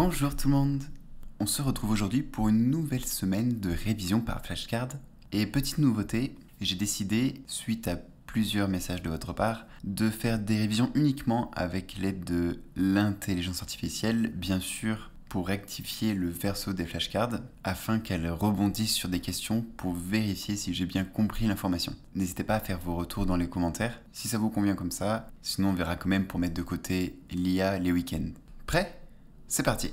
Bonjour tout le monde On se retrouve aujourd'hui pour une nouvelle semaine de révision par flashcard. Et petite nouveauté, j'ai décidé, suite à plusieurs messages de votre part, de faire des révisions uniquement avec l'aide de l'intelligence artificielle, bien sûr pour rectifier le verso des flashcards afin qu'elles rebondissent sur des questions pour vérifier si j'ai bien compris l'information. N'hésitez pas à faire vos retours dans les commentaires si ça vous convient comme ça, sinon on verra quand même pour mettre de côté l'IA les week-ends. Prêt c'est parti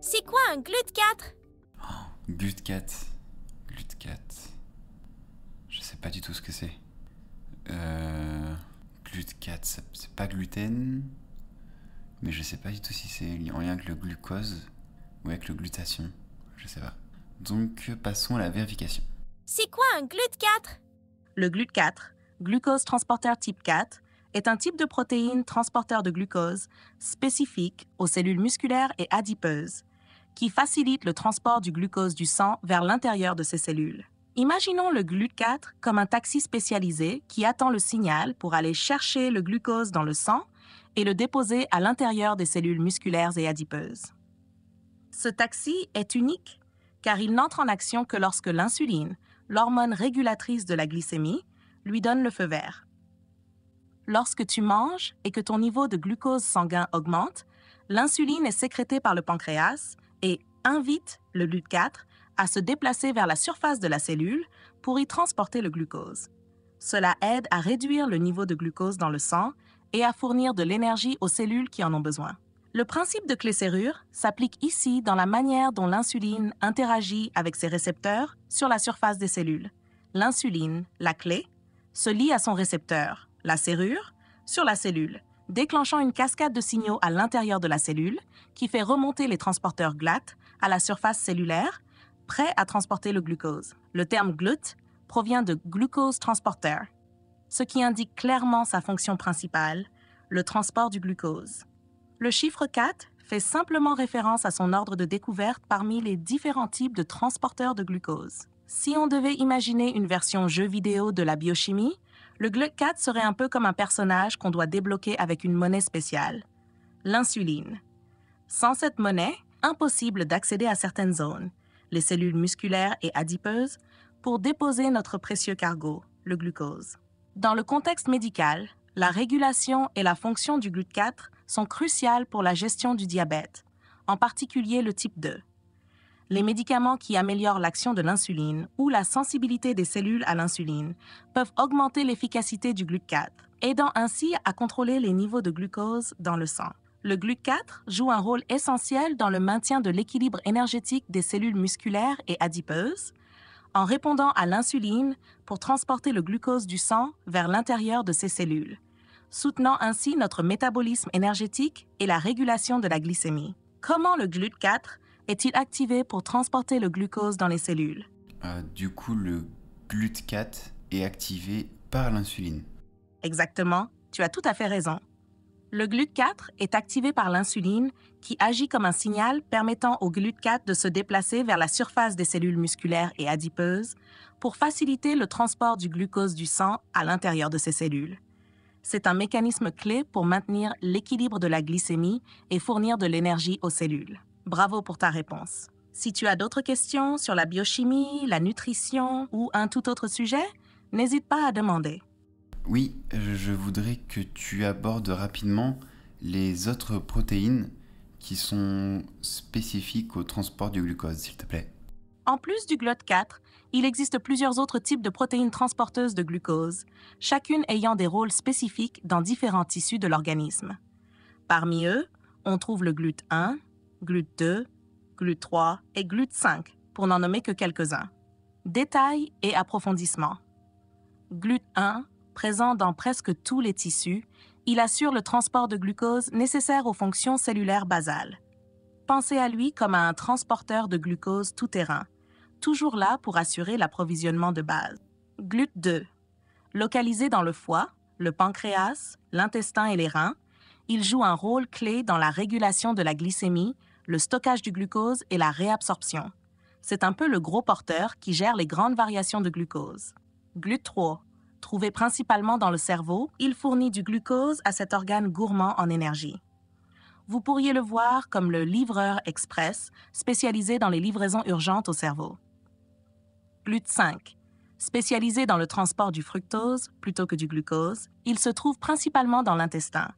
C'est quoi un glut 4 oh, Glut 4. Glut 4. Je sais pas du tout ce que c'est. Euh, glut 4, c'est pas gluten. Mais je sais pas du tout si c'est en lien avec le glucose ou avec le glutation. Je sais pas. Donc passons à la vérification. C'est quoi un glut 4 Le glut 4, glucose transporteur type 4, est un type de protéine transporteur de glucose spécifique aux cellules musculaires et adipeuses, qui facilite le transport du glucose du sang vers l'intérieur de ces cellules. Imaginons le GLUT4 comme un taxi spécialisé qui attend le signal pour aller chercher le glucose dans le sang et le déposer à l'intérieur des cellules musculaires et adipeuses. Ce taxi est unique car il n'entre en action que lorsque l'insuline, l'hormone régulatrice de la glycémie, lui donne le feu vert. Lorsque tu manges et que ton niveau de glucose sanguin augmente, l'insuline est sécrétée par le pancréas et invite le LUT4 à se déplacer vers la surface de la cellule pour y transporter le glucose. Cela aide à réduire le niveau de glucose dans le sang et à fournir de l'énergie aux cellules qui en ont besoin. Le principe de clé serrure s'applique ici dans la manière dont l'insuline interagit avec ses récepteurs sur la surface des cellules. L'insuline, la clé, se lie à son récepteur, la serrure, sur la cellule, déclenchant une cascade de signaux à l'intérieur de la cellule qui fait remonter les transporteurs GLAT à la surface cellulaire, prêts à transporter le glucose. Le terme GLUT provient de glucose transporter, ce qui indique clairement sa fonction principale, le transport du glucose. Le chiffre 4 fait simplement référence à son ordre de découverte parmi les différents types de transporteurs de glucose. Si on devait imaginer une version jeu vidéo de la biochimie, le GLUT4 serait un peu comme un personnage qu'on doit débloquer avec une monnaie spéciale, l'insuline. Sans cette monnaie, impossible d'accéder à certaines zones, les cellules musculaires et adipeuses, pour déposer notre précieux cargo, le glucose. Dans le contexte médical, la régulation et la fonction du GLUT4 sont cruciales pour la gestion du diabète, en particulier le type 2 les médicaments qui améliorent l'action de l'insuline ou la sensibilité des cellules à l'insuline peuvent augmenter l'efficacité du glut 4 aidant ainsi à contrôler les niveaux de glucose dans le sang. Le glut 4 joue un rôle essentiel dans le maintien de l'équilibre énergétique des cellules musculaires et adipeuses, en répondant à l'insuline pour transporter le glucose du sang vers l'intérieur de ces cellules, soutenant ainsi notre métabolisme énergétique et la régulation de la glycémie. Comment le GLUT4 est-il activé pour transporter le glucose dans les cellules euh, Du coup, le GLUT4 est activé par l'insuline. Exactement, tu as tout à fait raison. Le GLUT4 est activé par l'insuline qui agit comme un signal permettant au GLUT4 de se déplacer vers la surface des cellules musculaires et adipeuses pour faciliter le transport du glucose du sang à l'intérieur de ces cellules. C'est un mécanisme clé pour maintenir l'équilibre de la glycémie et fournir de l'énergie aux cellules. Bravo pour ta réponse. Si tu as d'autres questions sur la biochimie, la nutrition ou un tout autre sujet, n'hésite pas à demander. Oui, je voudrais que tu abordes rapidement les autres protéines qui sont spécifiques au transport du glucose, s'il te plaît. En plus du glut 4 il existe plusieurs autres types de protéines transporteuses de glucose, chacune ayant des rôles spécifiques dans différents tissus de l'organisme. Parmi eux, on trouve le GLUT1, GLUT2, GLUT3 et GLUT5, pour n'en nommer que quelques-uns. Détails et approfondissement. GLUT1, présent dans presque tous les tissus, il assure le transport de glucose nécessaire aux fonctions cellulaires basales. Pensez à lui comme à un transporteur de glucose tout-terrain, toujours là pour assurer l'approvisionnement de base. GLUT2. Localisé dans le foie, le pancréas, l'intestin et les reins, il joue un rôle clé dans la régulation de la glycémie le stockage du glucose et la réabsorption. C'est un peu le gros porteur qui gère les grandes variations de glucose. GLUT3, trouvé principalement dans le cerveau, il fournit du glucose à cet organe gourmand en énergie. Vous pourriez le voir comme le livreur express spécialisé dans les livraisons urgentes au cerveau. GLUT5, spécialisé dans le transport du fructose plutôt que du glucose, il se trouve principalement dans l'intestin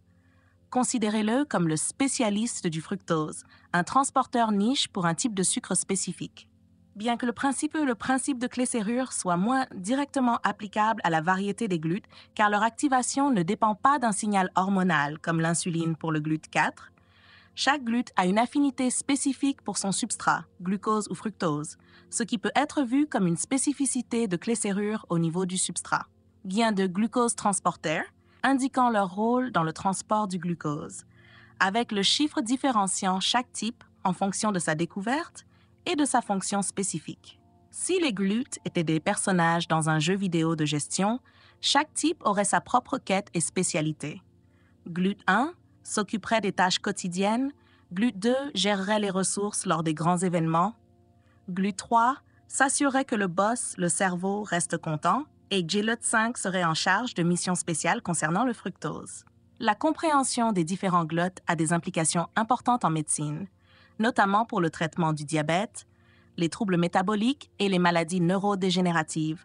considérez-le comme le spécialiste du fructose, un transporteur niche pour un type de sucre spécifique. Bien que le principe, le principe de clé serrure soit moins directement applicable à la variété des glutes, car leur activation ne dépend pas d'un signal hormonal comme l'insuline pour le glute 4, chaque glute a une affinité spécifique pour son substrat, glucose ou fructose, ce qui peut être vu comme une spécificité de clé serrure au niveau du substrat. Gain de glucose transporteur, indiquant leur rôle dans le transport du glucose, avec le chiffre différenciant chaque type en fonction de sa découverte et de sa fonction spécifique. Si les glutes étaient des personnages dans un jeu vidéo de gestion, chaque type aurait sa propre quête et spécialité. Glute 1 s'occuperait des tâches quotidiennes, Glute 2 gérerait les ressources lors des grands événements, Glute 3 s'assurait que le boss, le cerveau, reste content, et Gillot 5 serait en charge de missions spéciales concernant le fructose. La compréhension des différents glottes a des implications importantes en médecine, notamment pour le traitement du diabète, les troubles métaboliques et les maladies neurodégénératives,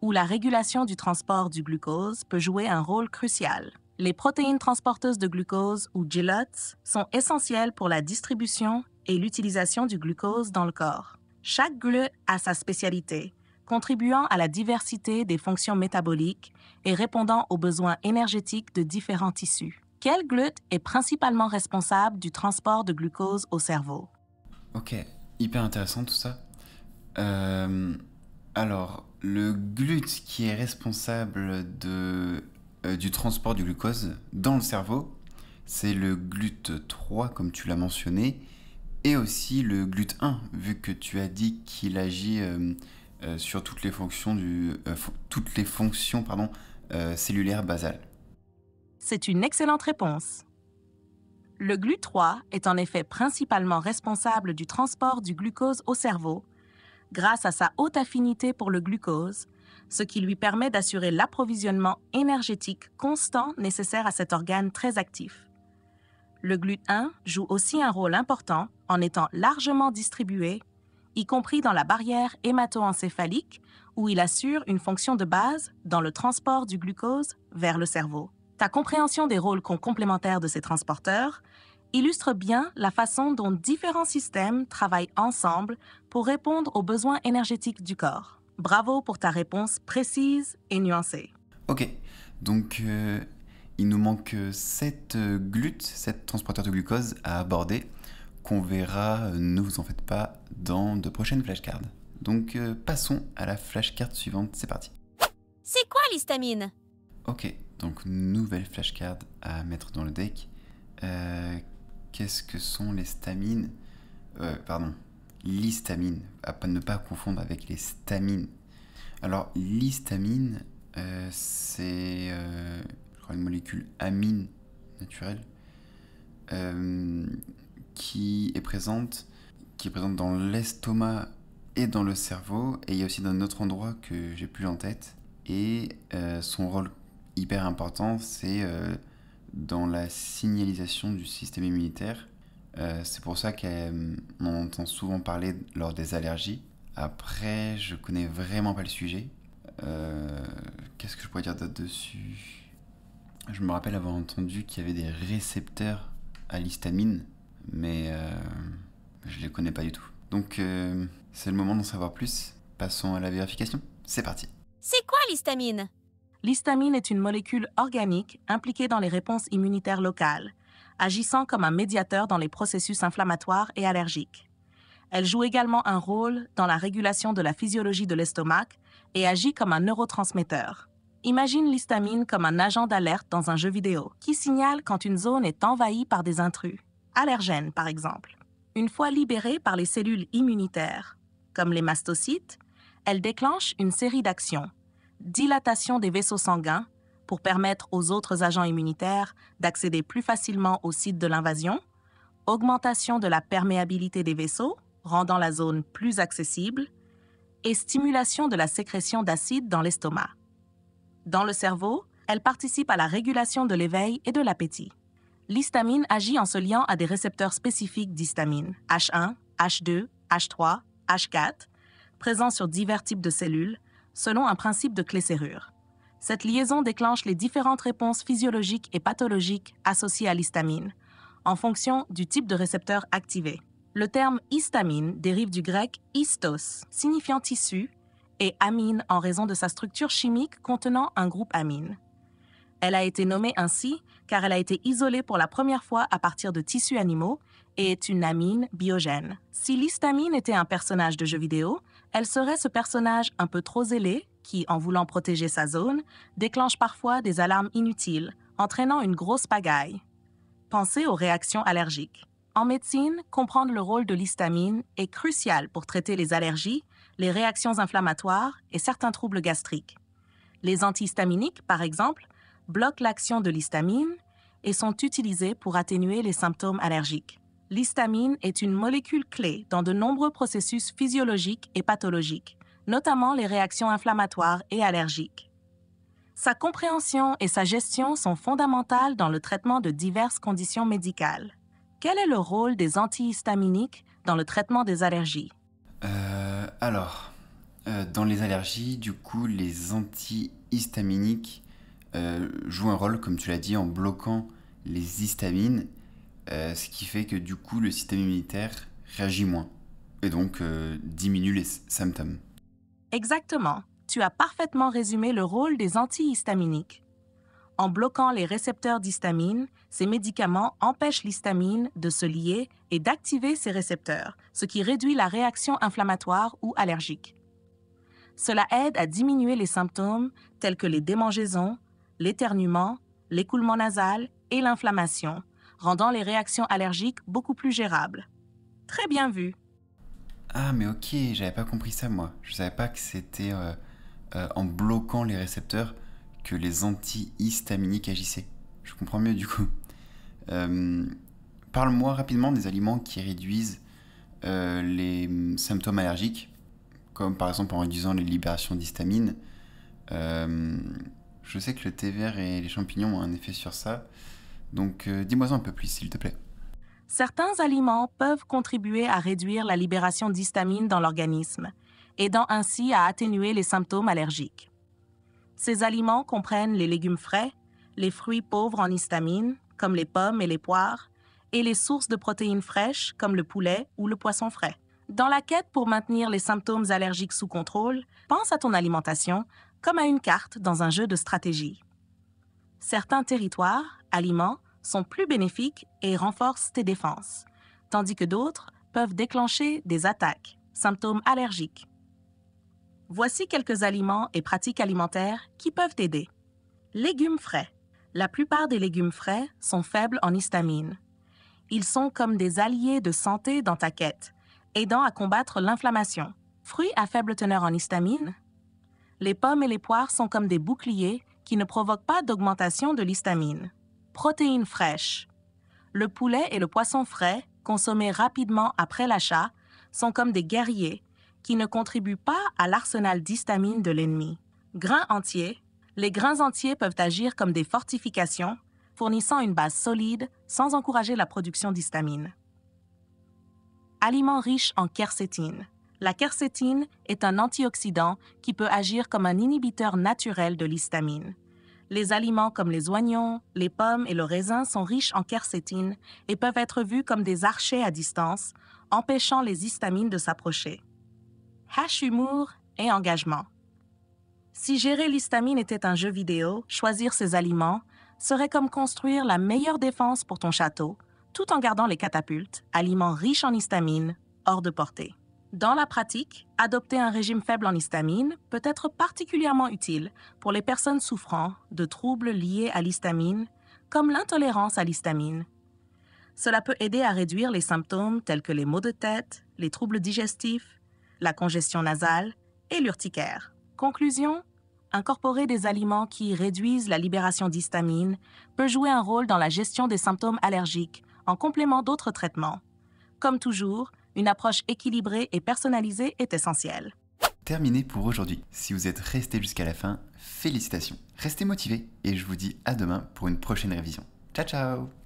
où la régulation du transport du glucose peut jouer un rôle crucial. Les protéines transporteuses de glucose, ou GLUT sont essentielles pour la distribution et l'utilisation du glucose dans le corps. Chaque GLUT a sa spécialité, contribuant à la diversité des fonctions métaboliques et répondant aux besoins énergétiques de différents tissus. Quel glute est principalement responsable du transport de glucose au cerveau Ok, hyper intéressant tout ça. Euh, alors, le glute qui est responsable euh, du transport du glucose dans le cerveau, c'est le glut 3 comme tu l'as mentionné, et aussi le glut 1, vu que tu as dit qu'il agit euh, euh, sur toutes les fonctions, du, euh, toutes les fonctions pardon, euh, cellulaires basales C'est une excellente réponse. Le GLU3 est en effet principalement responsable du transport du glucose au cerveau grâce à sa haute affinité pour le glucose, ce qui lui permet d'assurer l'approvisionnement énergétique constant nécessaire à cet organe très actif. Le glut 1 joue aussi un rôle important en étant largement distribué y compris dans la barrière hémato-encéphalique, où il assure une fonction de base dans le transport du glucose vers le cerveau. Ta compréhension des rôles complémentaires de ces transporteurs illustre bien la façon dont différents systèmes travaillent ensemble pour répondre aux besoins énergétiques du corps. Bravo pour ta réponse précise et nuancée. Ok, donc euh, il nous manque 7 glutes, 7 transporteurs de glucose à aborder qu'on verra, euh, ne vous en faites pas, dans de prochaines flashcards. Donc euh, passons à la flashcard suivante, c'est parti. C'est quoi l'histamine Ok, donc nouvelle flashcard à mettre dans le deck. Euh, qu'est-ce que sont les stamines euh, Pardon, l'histamine, à ne pas confondre avec les stamines. Alors l'histamine, c'est une molécule amine naturelle qui est présente, qui présente dans l'estomac et dans le cerveau, et il y a aussi un autre endroit que j'ai plus en tête. Et euh, son rôle hyper important, c'est euh, dans la signalisation du système immunitaire. Euh, c'est pour ça qu'on entend souvent parler lors des allergies. Après, je connais vraiment pas le sujet. Qu'est-ce que je pourrais dire dessus Je me rappelle avoir entendu qu'il y avait des récepteurs à l'histamine mais euh, je les connais pas du tout. Donc euh, c'est le moment d'en savoir plus. Passons à la vérification. C'est parti. C'est quoi l'histamine L'histamine est une molécule organique impliquée dans les réponses immunitaires locales, agissant comme un médiateur dans les processus inflammatoires et allergiques. Elle joue également un rôle dans la régulation de la physiologie de l'estomac et agit comme un neurotransmetteur. Imagine l'histamine comme un agent d'alerte dans un jeu vidéo qui signale quand une zone est envahie par des intrus allergènes par exemple. Une fois libérées par les cellules immunitaires, comme les mastocytes, elle déclenche une série d'actions. Dilatation des vaisseaux sanguins pour permettre aux autres agents immunitaires d'accéder plus facilement au site de l'invasion, augmentation de la perméabilité des vaisseaux, rendant la zone plus accessible, et stimulation de la sécrétion d'acide dans l'estomac. Dans le cerveau, elle participe à la régulation de l'éveil et de l'appétit l'histamine agit en se liant à des récepteurs spécifiques d'histamine, H1, H2, H3, H4, présents sur divers types de cellules, selon un principe de clé serrure. Cette liaison déclenche les différentes réponses physiologiques et pathologiques associées à l'histamine, en fonction du type de récepteur activé. Le terme histamine dérive du grec histos, signifiant tissu, et amine en raison de sa structure chimique contenant un groupe amine. Elle a été nommée ainsi car elle a été isolée pour la première fois à partir de tissus animaux et est une amine biogène. Si l'histamine était un personnage de jeu vidéo, elle serait ce personnage un peu trop zélé qui, en voulant protéger sa zone, déclenche parfois des alarmes inutiles, entraînant une grosse pagaille. Pensez aux réactions allergiques. En médecine, comprendre le rôle de l'histamine est crucial pour traiter les allergies, les réactions inflammatoires et certains troubles gastriques. Les antihistaminiques, par exemple, bloquent l'action de l'histamine et sont utilisés pour atténuer les symptômes allergiques. L'histamine est une molécule clé dans de nombreux processus physiologiques et pathologiques, notamment les réactions inflammatoires et allergiques. Sa compréhension et sa gestion sont fondamentales dans le traitement de diverses conditions médicales. Quel est le rôle des antihistaminiques dans le traitement des allergies euh, Alors, euh, dans les allergies, du coup, les antihistaminiques euh, joue un rôle, comme tu l'as dit, en bloquant les histamines, euh, ce qui fait que du coup le système immunitaire réagit moins et donc euh, diminue les symptômes. Exactement. Tu as parfaitement résumé le rôle des antihistaminiques. En bloquant les récepteurs d'histamine, ces médicaments empêchent l'histamine de se lier et d'activer ces récepteurs, ce qui réduit la réaction inflammatoire ou allergique. Cela aide à diminuer les symptômes tels que les démangeaisons, l'éternuement, l'écoulement nasal et l'inflammation, rendant les réactions allergiques beaucoup plus gérables. Très bien vu. Ah mais ok, j'avais pas compris ça moi. Je savais pas que c'était euh, euh, en bloquant les récepteurs que les antihistaminiques agissaient. Je comprends mieux du coup. Euh, parle-moi rapidement des aliments qui réduisent les symptômes allergiques, comme par exemple en réduisant les libérations d'histamine. Je sais que le thé vert et les champignons ont un effet sur ça, donc euh, dis-moi un peu plus, s'il te plaît. Certains aliments peuvent contribuer à réduire la libération d'histamine dans l'organisme, aidant ainsi à atténuer les symptômes allergiques. Ces aliments comprennent les légumes frais, les fruits pauvres en histamine, comme les pommes et les poires, et les sources de protéines fraîches, comme le poulet ou le poisson frais. Dans la quête pour maintenir les symptômes allergiques sous contrôle, pense à ton alimentation comme à une carte dans un jeu de stratégie. Certains territoires, aliments, sont plus bénéfiques et renforcent tes défenses, tandis que d'autres peuvent déclencher des attaques, symptômes allergiques. Voici quelques aliments et pratiques alimentaires qui peuvent t'aider. Légumes frais. La plupart des légumes frais sont faibles en histamine. Ils sont comme des alliés de santé dans ta quête, aidant à combattre l'inflammation. Fruits à faible teneur en histamine, les pommes et les poires sont comme des boucliers qui ne provoquent pas d'augmentation de l'histamine. Protéines fraîches. Le poulet et le poisson frais, consommés rapidement après l'achat, sont comme des guerriers qui ne contribuent pas à l'arsenal d'histamine de l'ennemi. Grains entiers. Les grains entiers peuvent agir comme des fortifications, fournissant une base solide sans encourager la production d'histamine. Aliments riches en quercétine. La quercétine est un antioxydant qui peut agir comme un inhibiteur naturel de l'histamine. Les aliments comme les oignons, les pommes et le raisin sont riches en quercétine et peuvent être vus comme des archers à distance, empêchant les histamines de s'approcher. Hash humour et engagement. Si gérer l'histamine était un jeu vidéo, choisir ces aliments serait comme construire la meilleure défense pour ton château, tout en gardant les catapultes, aliments riches en histamine, hors de portée. Dans la pratique, adopter un régime faible en histamine peut être particulièrement utile pour les personnes souffrant de troubles liés à l'histamine, comme l'intolérance à l'histamine. Cela peut aider à réduire les symptômes tels que les maux de tête, les troubles digestifs, la congestion nasale et l'urticaire. Conclusion Incorporer des aliments qui réduisent la libération d'histamine peut jouer un rôle dans la gestion des symptômes allergiques en complément d'autres traitements. Comme toujours, une approche équilibrée et personnalisée est essentielle. Terminé pour aujourd'hui. Si vous êtes resté jusqu'à la fin, félicitations. Restez motivés et je vous dis à demain pour une prochaine révision. Ciao ciao